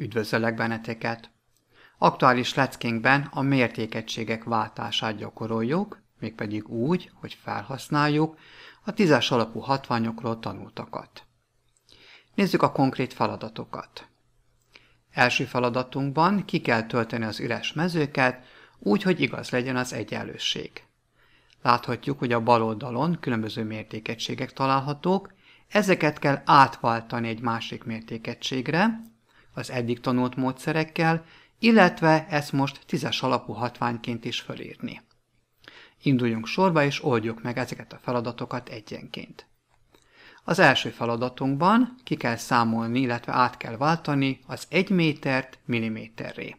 Üdvözöllek benneteket! Aktuális leckénkben a mértékegységek váltását gyakoroljuk, mégpedig úgy, hogy felhasználjuk a tízes alapú hatványokról tanultakat. Nézzük a konkrét feladatokat. Első feladatunkban ki kell tölteni az üres mezőket, úgy, hogy igaz legyen az egyenlőség. Láthatjuk, hogy a bal oldalon különböző mértékegységek találhatók, ezeket kell átváltani egy másik mértékegységre, az eddig tanult módszerekkel, illetve ezt most tízes alapú hatványként is fölírni. Induljunk sorba és oldjuk meg ezeket a feladatokat egyenként. Az első feladatunkban ki kell számolni, illetve át kell váltani az 1 métert milliméterré.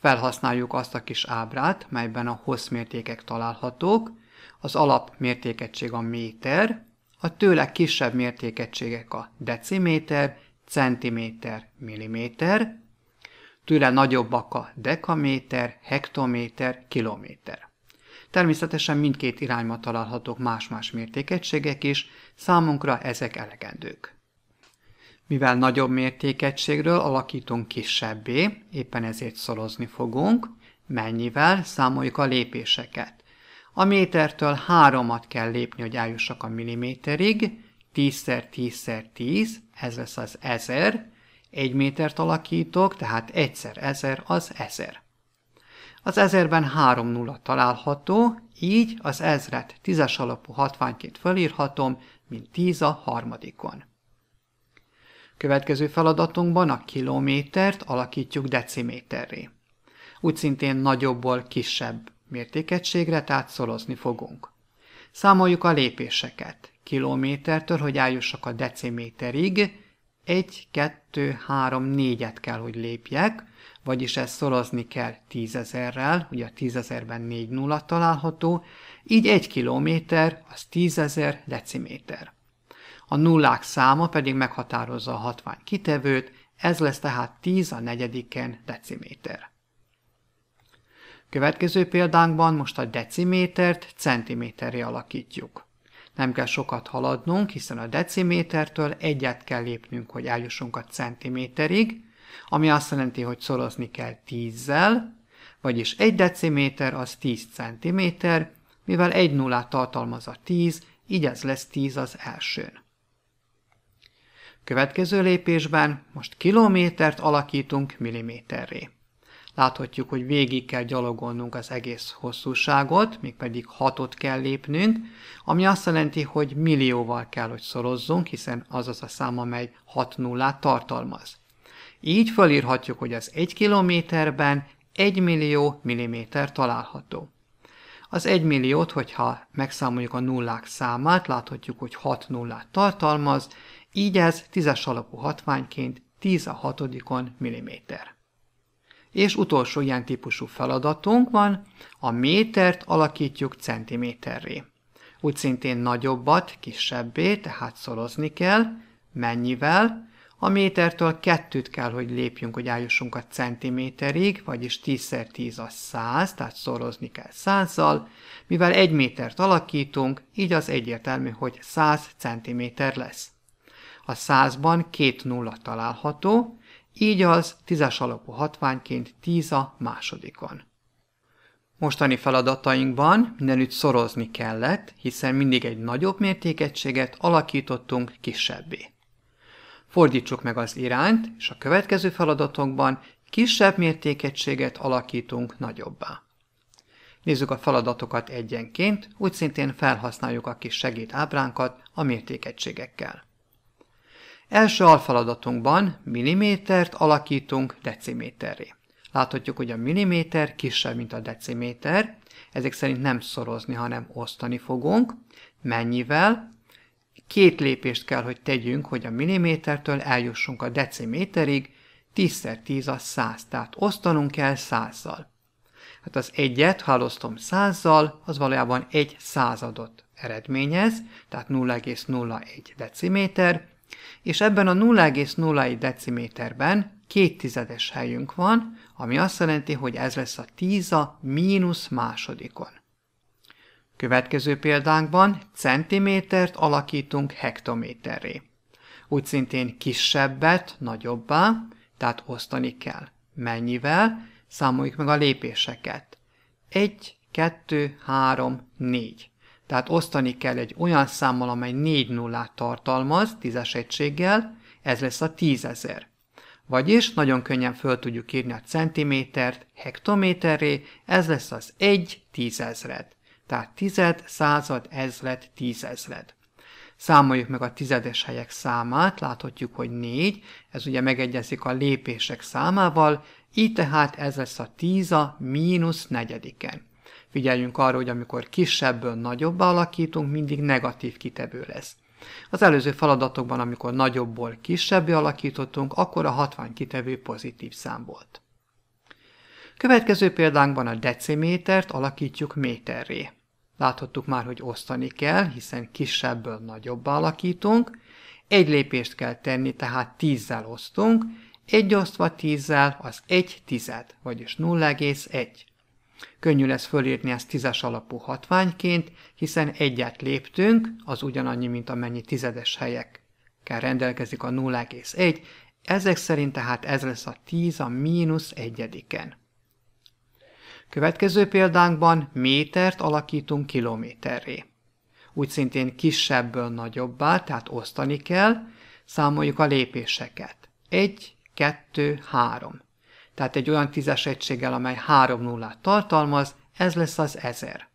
Felhasználjuk azt a kis ábrát, melyben a hosszmértékek találhatók, az mértékegység a méter, a tőle kisebb mértékegységek a deciméter centiméter, milliméter, tőle nagyobbak a dekaméter, hektométer, kilométer. Természetesen mindkét irányba találhatók más-más mértékegységek is, számunkra ezek elegendők. Mivel nagyobb mértékegységről alakítunk kisebbé, éppen ezért szorozni fogunk, mennyivel számoljuk a lépéseket. A métertől háromat kell lépni, hogy eljussak a milliméterig, 10x10x10, ez lesz az 1000, egy métert alakítok, tehát egyszer 1000 az 1000. Az 1000-ben 3 nulla található, így az ezret 10-es alapú hatványként fölírhatom, mint 10 a harmadikon. Következő feladatunkban a kilométert alakítjuk deciméterré. Úgy szintén nagyobbból kisebb mértékegységre, tehát szorozni fogunk. Számoljuk a lépéseket kilométertől, hogy eljussak a deciméterig, egy, kettő, három, négyet kell, hogy lépjek, vagyis ezt szorozni kell tízezerrel, ugye a tízezerben négy nulla található, így egy kilométer az tízezer deciméter. A nullák száma pedig meghatározza a hatvány kitevőt, ez lesz tehát 10 a negyediken deciméter. Következő példánkban most a decimétert centiméterre alakítjuk nem kell sokat haladnunk, hiszen a decimétertől egyet kell lépnünk, hogy eljussunk a centiméterig, ami azt jelenti, hogy szorozni kell tízzel, vagyis egy deciméter az 10 centiméter, mivel egy nullát tartalmaz a 10, így ez lesz 10 az elsőn. Következő lépésben most kilométert alakítunk milliméterré láthatjuk, hogy végig kell gyalogolnunk az egész hosszúságot, mégpedig hatot kell lépnünk, ami azt jelenti, hogy millióval kell, hogy szorozzunk, hiszen az az a szám, amely 6 nullát tartalmaz. Így fölírhatjuk, hogy az 1 kilométerben 1 millió milliméter található. Az 1 milliót, hogyha megszámoljuk a nullák számát, láthatjuk, hogy 6 nullát tartalmaz, így ez tízes alapú hatványként 10 a hatodikon milliméter és utolsó ilyen típusú feladatunk van, a métert alakítjuk centiméterré. Úgy szintén nagyobbat, kisebbé, tehát szorozni kell, mennyivel, a métertől kettőt kell, hogy lépjünk, hogy eljussunk a centiméterig, vagyis 10x10 az 100, tehát szorozni kell 100-zal. Mivel egy métert alakítunk, így az egyértelmű, hogy 100 centiméter lesz. A 100-ban két nulla található, így az tízes alapú hatványként tíz a másodikon. Mostani feladatainkban mindenütt szorozni kellett, hiszen mindig egy nagyobb mértékegységet alakítottunk kisebbé. Fordítsuk meg az irányt, és a következő feladatokban kisebb mértékegységet alakítunk nagyobbá. Nézzük a feladatokat egyenként, úgy szintén felhasználjuk a kis segédábránkat a mértékegységekkel. Első alfaladatunkban millimétert alakítunk deciméterré. Láthatjuk, hogy a milliméter kisebb, mint a deciméter, ezek szerint nem szorozni, hanem osztani fogunk. Mennyivel? Két lépést kell, hogy tegyünk, hogy a millimétertől eljussunk a deciméterig, 10x10 a 100, tehát osztanunk kell 100-zal. Hát az egyet, ha elosztom 100-zal, az valójában egy századot eredményez, tehát 0,01 deciméter, és ebben a 0,01 deciméterben két tizedes helyünk van, ami azt jelenti, hogy ez lesz a a mínusz másodikon. Következő példánkban centimétert alakítunk hektométerré. Úgy szintén kisebbet, nagyobbá, tehát osztani kell. Mennyivel? Számoljuk meg a lépéseket. 1, 2, 3, 4 tehát osztani kell egy olyan számmal, amely négy nullát tartalmaz, tízes egységgel, ez lesz a tízezer. Vagyis nagyon könnyen föl tudjuk írni a centimétert hektométerré, ez lesz az egy tízezred. Tehát tized, század, ezred, tízezred. Számoljuk meg a tizedes helyek számát, láthatjuk, hogy négy, ez ugye megegyezik a lépések számával, így tehát ez lesz a tíza mínusz negyediken. Figyeljünk arra, hogy amikor kisebből nagyobbba alakítunk, mindig negatív kitevő lesz. Az előző feladatokban, amikor nagyobbból kisebbé alakítottunk, akkor a 60 kitevő pozitív szám volt. Következő példánkban a decimétert alakítjuk méterré. Láthattuk már, hogy osztani kell, hiszen kisebből nagyobbá alakítunk. Egy lépést kell tenni, tehát tízzel osztunk, egy osztva tízzel az egy tized, vagyis 0,1. Könnyű lesz fölírni ezt tízes alapú hatványként, hiszen egyet léptünk, az ugyanannyi, mint amennyi tizedes helyek. helyekkel rendelkezik a 0,1, ezek szerint tehát ez lesz a 10 a mínusz egyediken. Következő példánkban métert alakítunk kilométerré. Úgy szintén kisebbből nagyobbá, tehát osztani kell, számoljuk a lépéseket. 1, 2, 3 tehát egy olyan tízes egységgel, amely három nullát tartalmaz, ez lesz az ezer.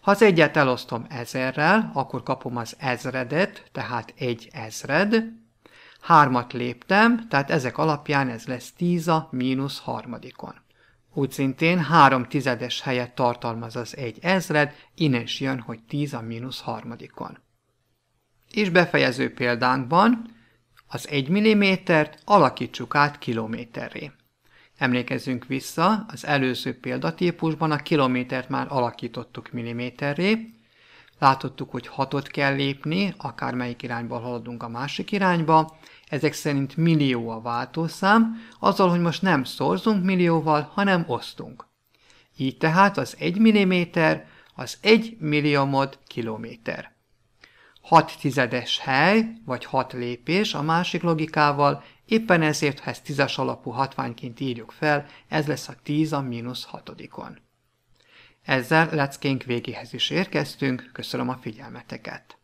Ha az egyet elosztom ezerrel, akkor kapom az ezredet, tehát egy ezred. Hármat léptem, tehát ezek alapján ez lesz tíz a mínusz harmadikon. Úgy szintén három tizedes helyet tartalmaz az egy ezred, innen is jön, hogy tíz a mínusz harmadikon. És befejező példánkban az egy millimétert alakítsuk át kilométerré. Emlékezzünk vissza, az előző példatípusban a kilométert már alakítottuk milliméterré, látottuk, hogy hatot kell lépni, akár melyik irányba haladunk a másik irányba, ezek szerint millió a váltószám, azzal, hogy most nem szorzunk millióval, hanem osztunk. Így tehát az 1 mm az 1 milliomod kilométer. 6 tizedes hely, vagy 6 lépés a másik logikával Éppen ezért, ha ezt tízes alapú hatványként írjuk fel, ez lesz a 10 a mínusz hatodikon. Ezzel leckénk végéhez is érkeztünk, köszönöm a figyelmeteket!